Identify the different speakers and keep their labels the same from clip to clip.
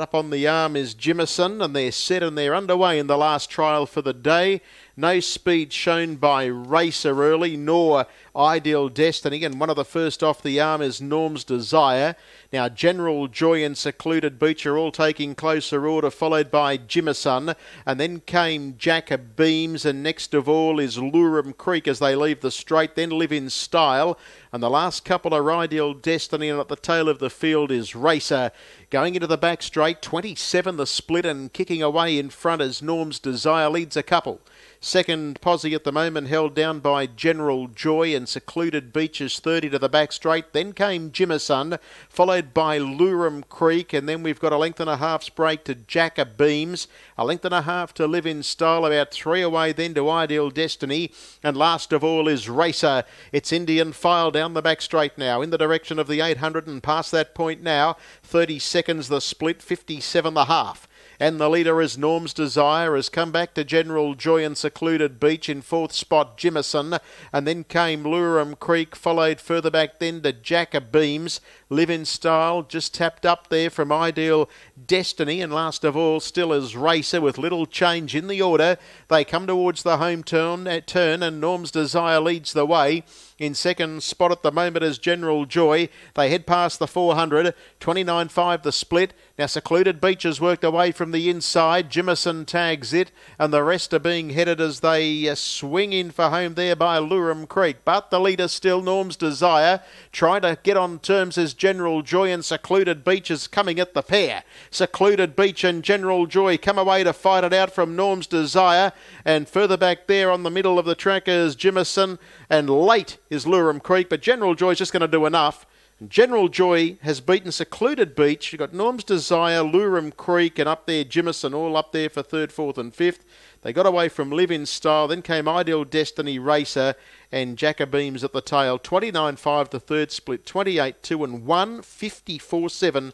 Speaker 1: up on the arm is Jimison, and they're set and they're underway in the last trial for the day. No speed shown by Racer Early nor Ideal Destiny, and one of the first off the arm is Norm's Desire. Now, General Joy and Secluded Beach are all taking closer order, followed by Jimison, and then came Jack Beams, and next of all is Lurum Creek as they leave the straight, then Live in Style, and the last couple are Ideal Destiny, and at the tail of the field is Racer. Going into the back straight, 27 the split and kicking away in front as Norm's Desire leads a couple. Second posse at the moment held down by General Joy and Secluded Beaches 30 to the back straight. Then came Jimison, followed by Lurum Creek, and then we've got a length and a half's break to Jacker Beams, a length and a half to Live in Style, about three away then to Ideal Destiny, and last of all is Racer. It's Indian File down the back straight now in the direction of the 800 and past that point now. 30 seconds the split, 57 the half. And the leader is Norm's Desire, has come back to General Joy and Secluded Beach in fourth spot, Jimison, and then came Lurum Creek, followed further back then to Jack Beams, Live in Style, just tapped up there from Ideal Destiny, and last of all, still is Racer with little change in the order. They come towards the home turn, At eh, turn and Norm's Desire leads the way. In second spot at the moment is General Joy. They head past the 400, 29.5 the split. Now Secluded Beach has worked away from the inside. Jimison tags it, and the rest are being headed as they eh, swing in for home there by Lurum Creek. But the leader still Norm's Desire. Trying to get on terms as General Joy, and Secluded Beach is coming at the pair. Secluded Beach and General Joy come away to fight it out from Norm's Desire. And further back there on the middle of the track is Jimison. And late is Lurum Creek, but General Joy is just going to do enough. General Joy has beaten Secluded Beach. You've got Norm's Desire, Lurum Creek, and up there Jimison, all up there for third, fourth, and fifth. They got away from Live in Style. Then came Ideal Destiny Racer and Jacobeams at the tail. 29 5 the third split, 28 2 and 1, 54 7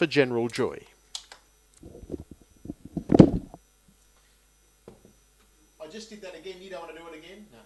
Speaker 1: for general joy. I just did that again. You don't want to do it again? No.